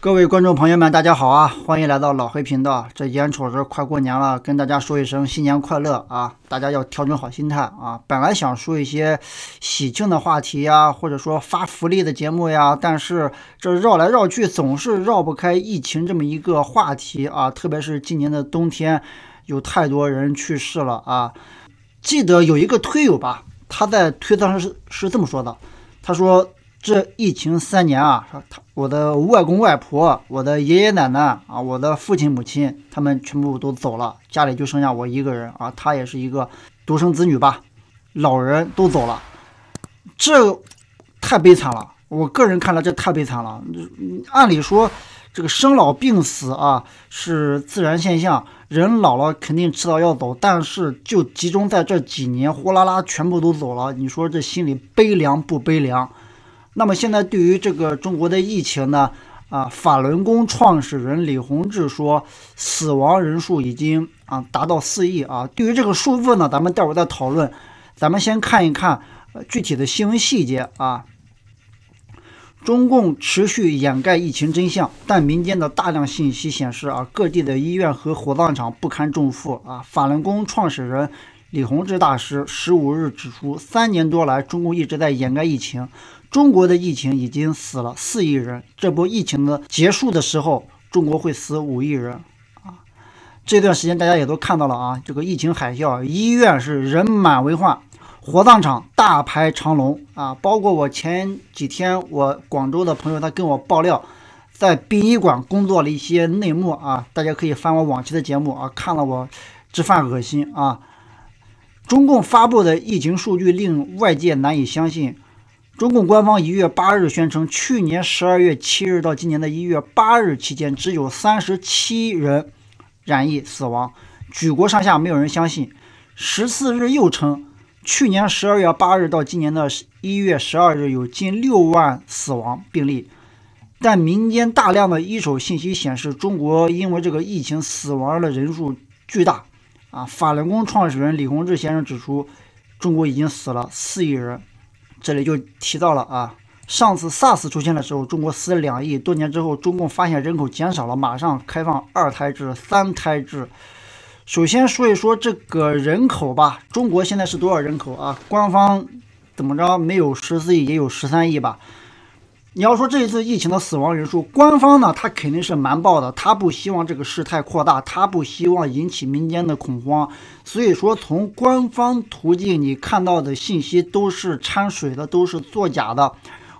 各位观众朋友们，大家好啊！欢迎来到老黑频道。这眼瞅着快过年了，跟大家说一声新年快乐啊！大家要调整好心态啊！本来想说一些喜庆的话题呀，或者说发福利的节目呀，但是这绕来绕去，总是绕不开疫情这么一个话题啊！特别是今年的冬天，有太多人去世了啊！记得有一个推友吧，他在推特上是是这么说的，他说。这疫情三年啊，他我的外公外婆，我的爷爷奶奶啊，我的父亲母亲，他们全部都走了，家里就剩下我一个人啊。他也是一个独生子女吧，老人都走了，这太悲惨了。我个人看来，这太悲惨了。按理说，这个生老病死啊是自然现象，人老了肯定迟早要走，但是就集中在这几年，呼啦啦全部都走了，你说这心里悲凉不悲凉？那么现在对于这个中国的疫情呢，啊，法轮功创始人李洪志说，死亡人数已经啊达到四亿啊。对于这个数字呢，咱们待会儿再讨论。咱们先看一看具体的新闻细节啊。中共持续掩盖疫情真相，但民间的大量信息显示啊，各地的医院和火葬场不堪重负啊。法轮功创始人李洪志大师十五日指出，三年多来，中共一直在掩盖疫情。中国的疫情已经死了四亿人，这波疫情的结束的时候，中国会死五亿人啊！这段时间大家也都看到了啊，这个疫情海啸，医院是人满为患，火葬场大排长龙啊！包括我前几天我广州的朋友他跟我爆料，在殡仪馆工作了一些内幕啊，大家可以翻我往期的节目啊，看了我直犯恶心啊！中共发布的疫情数据令外界难以相信。中共官方一月八日宣称，去年十二月七日到今年的一月八日期间，只有三十七人染疫死亡，举国上下没有人相信。十四日又称，去年十二月八日到今年的一月十二日有近六万死亡病例，但民间大量的一手信息显示，中国因为这个疫情死亡的人数巨大。啊，法轮功创始人李洪志先生指出，中国已经死了四亿人。这里就提到了啊，上次 SARS 出现的时候，中国死了两亿。多年之后，中共发现人口减少了，马上开放二胎制、三胎制。首先说一说这个人口吧，中国现在是多少人口啊？官方怎么着，没有十四亿，也有十三亿吧。你要说这一次疫情的死亡人数，官方呢他肯定是瞒报的，他不希望这个事态扩大，他不希望引起民间的恐慌。所以说，从官方途径你看到的信息都是掺水的，都是作假的。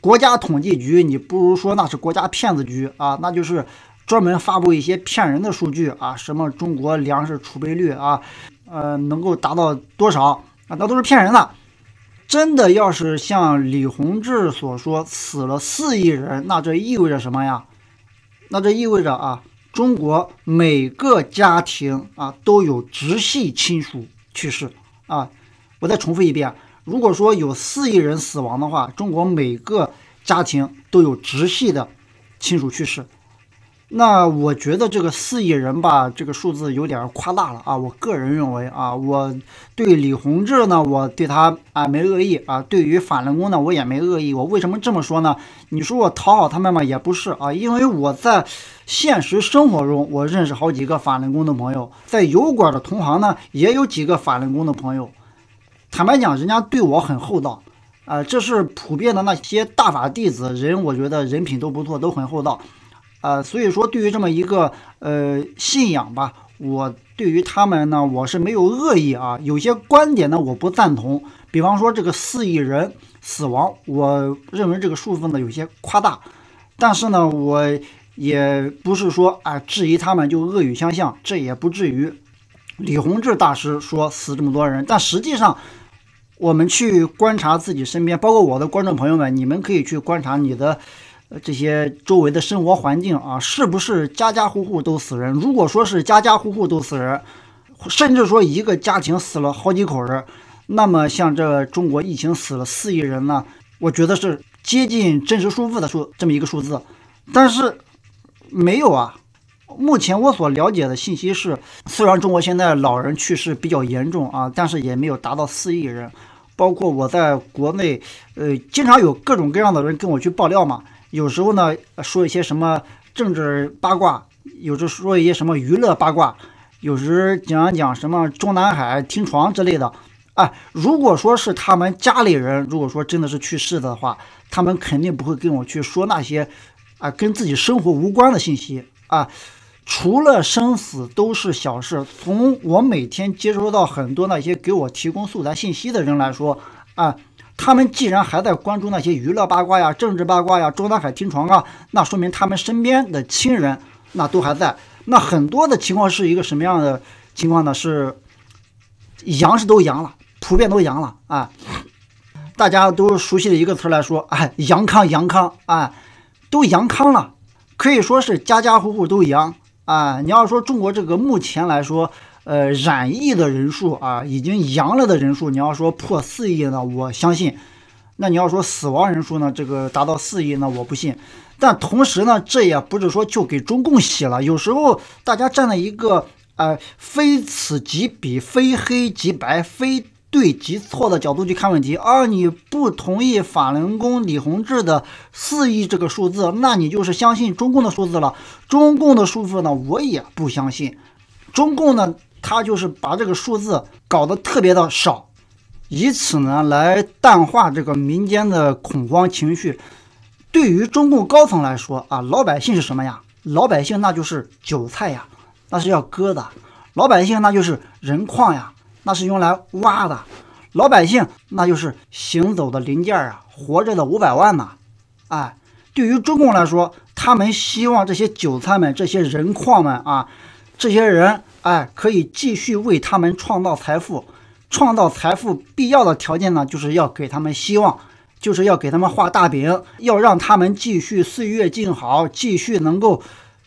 国家统计局，你不如说那是国家骗子局啊，那就是专门发布一些骗人的数据啊，什么中国粮食储备率啊，呃，能够达到多少啊，那都是骗人的。真的要是像李洪志所说死了四亿人，那这意味着什么呀？那这意味着啊，中国每个家庭啊都有直系亲属去世啊！我再重复一遍，如果说有四亿人死亡的话，中国每个家庭都有直系的亲属去世。那我觉得这个四亿人吧，这个数字有点夸大了啊。我个人认为啊，我对李洪志呢，我对他啊没恶意啊。对于法轮功呢，我也没恶意。我为什么这么说呢？你说我讨好他们吗？也不是啊，因为我在现实生活中，我认识好几个法轮功的朋友，在油管的同行呢，也有几个法轮功的朋友。坦白讲，人家对我很厚道啊，这是普遍的那些大法弟子人，我觉得人品都不错，都很厚道。呃，所以说对于这么一个呃信仰吧，我对于他们呢，我是没有恶意啊。有些观点呢，我不赞同。比方说这个四亿人死亡，我认为这个数字呢有些夸大。但是呢，我也不是说啊质疑他们就恶语相向，这也不至于。李洪志大师说死这么多人，但实际上我们去观察自己身边，包括我的观众朋友们，你们可以去观察你的。这些周围的生活环境啊，是不是家家户户都死人？如果说是家家户户都死人，甚至说一个家庭死了好几口人，那么像这中国疫情死了四亿人呢？我觉得是接近真实数字的数这么一个数字，但是没有啊。目前我所了解的信息是，虽然中国现在老人去世比较严重啊，但是也没有达到四亿人。包括我在国内，呃，经常有各种各样的人跟我去爆料嘛。有时候呢，说一些什么政治八卦，有时说一些什么娱乐八卦，有时讲讲什么中南海听床之类的。啊，如果说是他们家里人，如果说真的是去世的话，他们肯定不会跟我去说那些啊跟自己生活无关的信息啊。除了生死都是小事。从我每天接收到很多那些给我提供素材信息的人来说啊。他们既然还在关注那些娱乐八卦呀、政治八卦呀、周大海听床啊，那说明他们身边的亲人那都还在。那很多的情况是一个什么样的情况呢？是阳是都阳了，普遍都阳了啊！大家都熟悉的一个词来说，哎，阳康，阳康啊，都阳康了，可以说是家家户户都阳啊。你要说中国这个目前来说。呃，染疫的人数啊，已经阳了的人数，你要说破四亿呢，我相信；那你要说死亡人数呢，这个达到四亿，呢，我不信。但同时呢，这也不是说就给中共洗了。有时候大家站在一个呃，非此即彼、非黑即白、非对即错的角度去看问题。而你不同意法轮功李洪志的四亿这个数字，那你就是相信中共的数字了。中共的数字呢，我也不相信。中共呢？他就是把这个数字搞得特别的少，以此呢来淡化这个民间的恐慌情绪。对于中共高层来说啊，老百姓是什么呀？老百姓那就是韭菜呀，那是要割的；老百姓那就是人矿呀，那是用来挖的；老百姓那就是行走的零件啊，活着的五百万呢。哎，对于中共来说，他们希望这些韭菜们、这些人矿们啊。这些人，哎，可以继续为他们创造财富。创造财富必要的条件呢，就是要给他们希望，就是要给他们画大饼，要让他们继续岁月静好，继续能够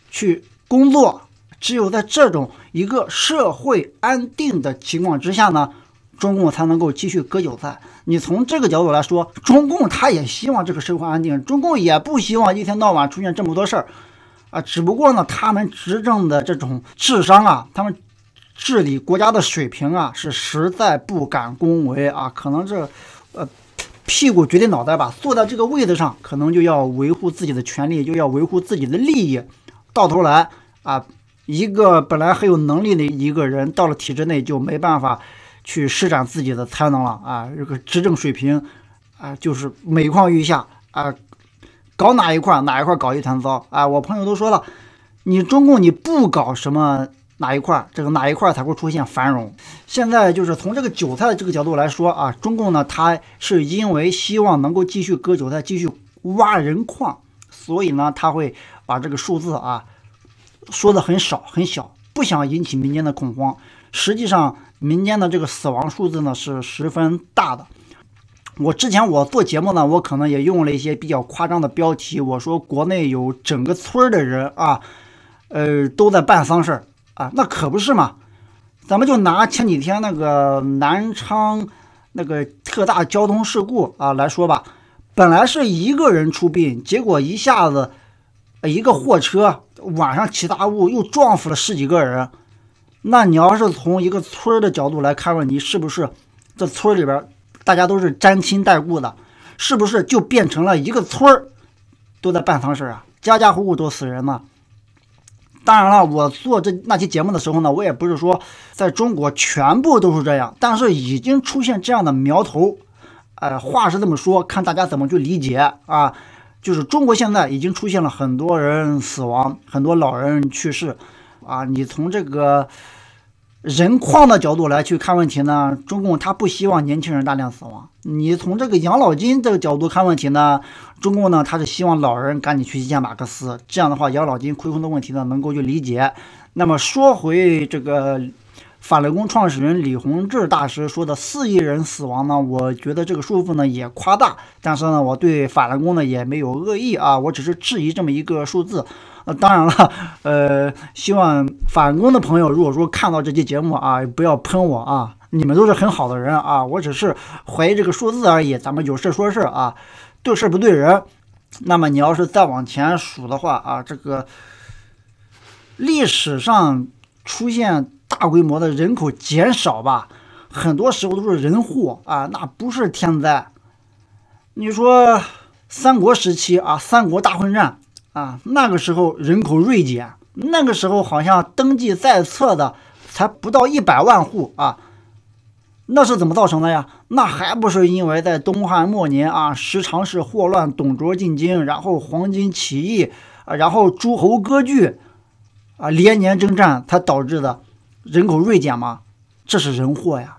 去工作。只有在这种一个社会安定的情况之下呢，中共才能够继续割韭菜。你从这个角度来说，中共他也希望这个社会安定，中共也不希望一天到晚出现这么多事儿。啊，只不过呢，他们执政的这种智商啊，他们治理国家的水平啊，是实在不敢恭维啊。可能是，呃，屁股决定脑袋吧。坐在这个位子上，可能就要维护自己的权利，就要维护自己的利益。到头来啊，一个本来很有能力的一个人，到了体制内就没办法去施展自己的才能了啊。这个执政水平啊，就是每况愈下啊。搞哪一块，哪一块搞一团糟啊！我朋友都说了，你中共你不搞什么哪一块，这个哪一块才会出现繁荣。现在就是从这个韭菜的这个角度来说啊，中共呢，他是因为希望能够继续割韭菜，继续挖人矿，所以呢，他会把这个数字啊说的很少很小，不想引起民间的恐慌。实际上，民间的这个死亡数字呢是十分大的。我之前我做节目呢，我可能也用了一些比较夸张的标题。我说国内有整个村的人啊，呃，都在办丧事啊，那可不是嘛。咱们就拿前几天那个南昌那个特大交通事故啊来说吧，本来是一个人出殡，结果一下子一个货车晚上起大雾又撞死了十几个人。那你要是从一个村的角度来看问你是不是这村里边？大家都是沾亲带故的，是不是就变成了一个村儿都在办丧事啊？家家户户都死人嘛。当然了，我做这那期节目的时候呢，我也不是说在中国全部都是这样，但是已经出现这样的苗头。呃，话是这么说，看大家怎么去理解啊。就是中国现在已经出现了很多人死亡，很多老人去世啊。你从这个。人矿的角度来去看问题呢？中共他不希望年轻人大量死亡。你从这个养老金这个角度看问题呢？中共呢他是希望老人赶紧去见马克思，这样的话养老金亏空的问题呢能够去理解。那么说回这个。法轮功创始人李洪志大师说的四亿人死亡呢？我觉得这个数字呢也夸大，但是呢，我对法轮功呢也没有恶意啊，我只是质疑这么一个数字。呃，当然了，呃，希望法轮功的朋友，如果说看到这期节目啊，不要喷我啊，你们都是很好的人啊，我只是怀疑这个数字而已。咱们有事说事啊，对事不对人。那么你要是再往前数的话啊，这个历史上出现。大规模的人口减少吧，很多时候都是人祸啊，那不是天灾。你说三国时期啊，三国大混战啊，那个时候人口锐减，那个时候好像登记在册的才不到一百万户啊，那是怎么造成的呀？那还不是因为在东汉末年啊，时常是霍乱、董卓进京，然后黄巾起义啊，然后诸侯割据啊，连年征战才导致的。人口锐减吗？这是人祸呀。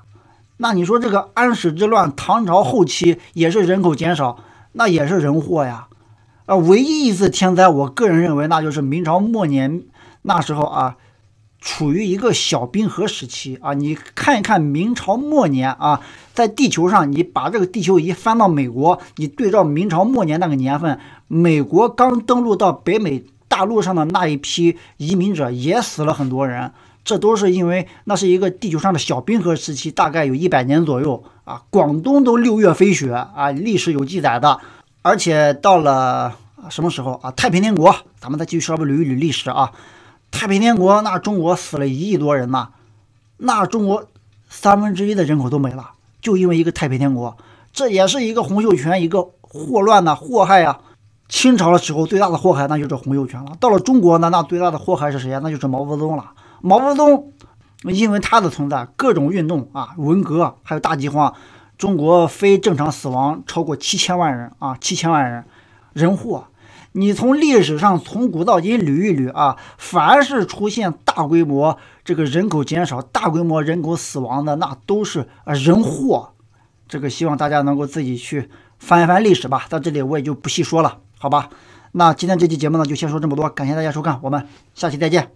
那你说这个安史之乱，唐朝后期也是人口减少，那也是人祸呀。而唯一一次天灾，我个人认为那就是明朝末年，那时候啊，处于一个小冰河时期啊。你看一看明朝末年啊，在地球上，你把这个地球仪翻到美国，你对照明朝末年那个年份，美国刚登陆到北美大陆上的那一批移民者也死了很多人。这都是因为那是一个地球上的小冰河时期，大概有一百年左右啊。广东都六月飞雪啊，历史有记载的。而且到了什么时候啊？太平天国，咱们再继续稍微捋一捋历史啊。太平天国，那中国死了一亿多人呐，那中国三分之一的人口都没了，就因为一个太平天国。这也是一个洪秀全一个祸乱呐，祸害啊。清朝的时候最大的祸害那就是洪秀全了。到了中国呢，那最大的祸害是谁啊？那就是毛泽东了。毛泽东因为他的存在，各种运动啊，文革还有大饥荒，中国非正常死亡超过七千万人啊，七千万人，人祸。你从历史上从古到今捋一捋啊，凡是出现大规模这个人口减少、大规模人口死亡的，那都是呃人祸。这个希望大家能够自己去翻一翻历史吧，到这里我也就不细说了，好吧？那今天这期节目呢，就先说这么多，感谢大家收看，我们下期再见。